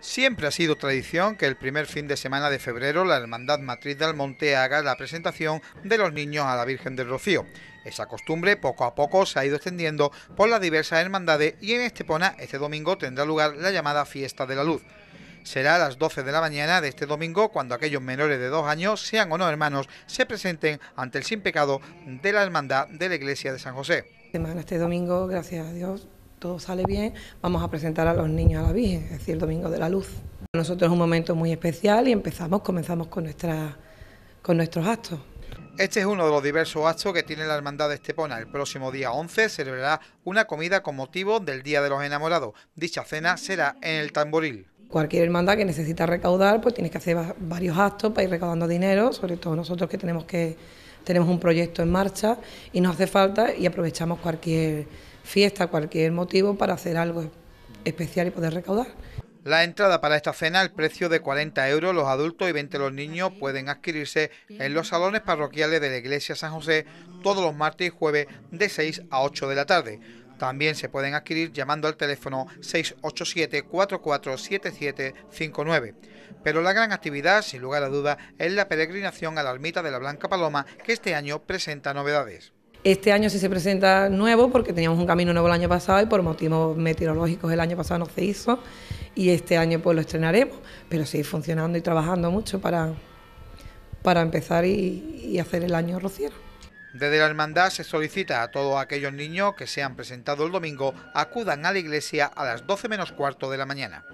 Siempre ha sido tradición que el primer fin de semana de febrero la Hermandad Matriz del Monte haga la presentación de los niños a la Virgen del Rocío. Esa costumbre poco a poco se ha ido extendiendo por las diversas hermandades y en Estepona este domingo tendrá lugar la llamada Fiesta de la Luz. Será a las 12 de la mañana de este domingo cuando aquellos menores de dos años, sean o no hermanos, se presenten ante el sin pecado de la Hermandad de la Iglesia de San José. Semana este domingo, gracias a Dios, todo sale bien, vamos a presentar a los niños a la Virgen, es decir, el Domingo de la Luz. nosotros es un momento muy especial y empezamos, comenzamos con, nuestra, con nuestros actos. Este es uno de los diversos actos que tiene la Hermandad de Estepona. El próximo día 11 celebrará una comida con motivo del Día de los Enamorados. Dicha cena será en el tamboril. Cualquier hermandad que necesita recaudar, pues tiene que hacer varios actos para ir recaudando dinero, sobre todo nosotros que tenemos que tenemos un proyecto en marcha y nos hace falta y aprovechamos cualquier fiesta, cualquier motivo para hacer algo especial y poder recaudar. La entrada para esta cena, al precio de 40 euros, los adultos y 20 los niños pueden adquirirse en los salones parroquiales de la Iglesia San José todos los martes y jueves de 6 a 8 de la tarde. También se pueden adquirir llamando al teléfono 687-447759. Pero la gran actividad, sin lugar a duda, es la peregrinación a la ermita de la Blanca Paloma, que este año presenta novedades. Este año sí se presenta nuevo porque teníamos un camino nuevo el año pasado y por motivos meteorológicos el año pasado no se hizo y este año pues lo estrenaremos, pero sí funcionando y trabajando mucho para, para empezar y, y hacer el año rociero. Desde la hermandad se solicita a todos aquellos niños que se han presentado el domingo acudan a la iglesia a las 12 menos cuarto de la mañana.